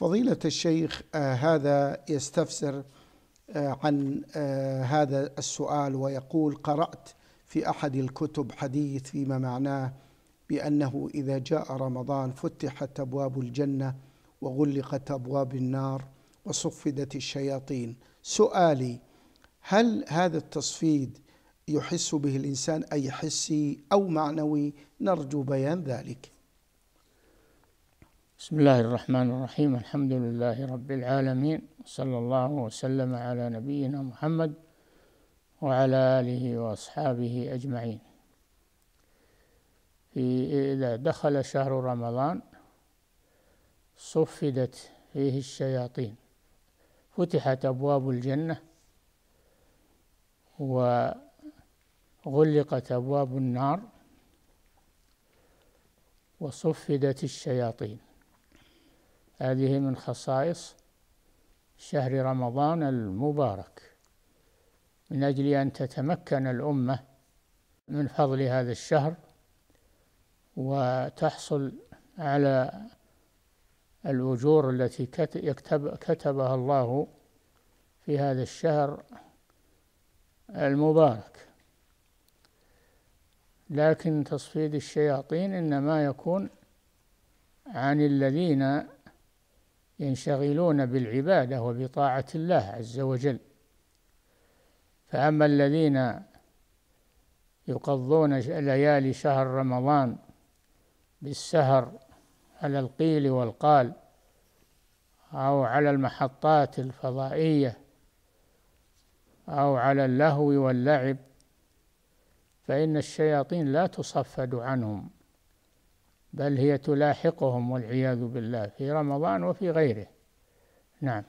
فضيلة الشيخ آه، هذا يستفسر آه، عن آه، هذا السؤال ويقول قرأت في أحد الكتب حديث فيما معناه بأنه إذا جاء رمضان فتحت أبواب الجنة وغلقت أبواب النار وصفدت الشياطين سؤالي هل هذا التصفيد يحس به الإنسان أي حسي أو معنوي نرجو بيان ذلك بسم الله الرحمن الرحيم الحمد لله رب العالمين صلى الله وسلم على نبينا محمد وعلى آله وأصحابه أجمعين في إذا دخل شهر رمضان صفدت فيه الشياطين فتحت أبواب الجنة وغلقت أبواب النار وصفدت الشياطين هذه من خصائص شهر رمضان المبارك من أجل أن تتمكن الأمة من فضل هذا الشهر وتحصل على الأجور التي يكتب كتبها الله في هذا الشهر المبارك لكن تصفيد الشياطين إنما يكون عن الذين ينشغلون بالعبادة وبطاعة الله عز وجل فأما الذين يقضون ليالي شهر رمضان بالسهر على القيل والقال أو على المحطات الفضائية أو على اللهو واللعب فإن الشياطين لا تصفد عنهم بل هي تلاحقهم والعياذ بالله في رمضان وفي غيره نعم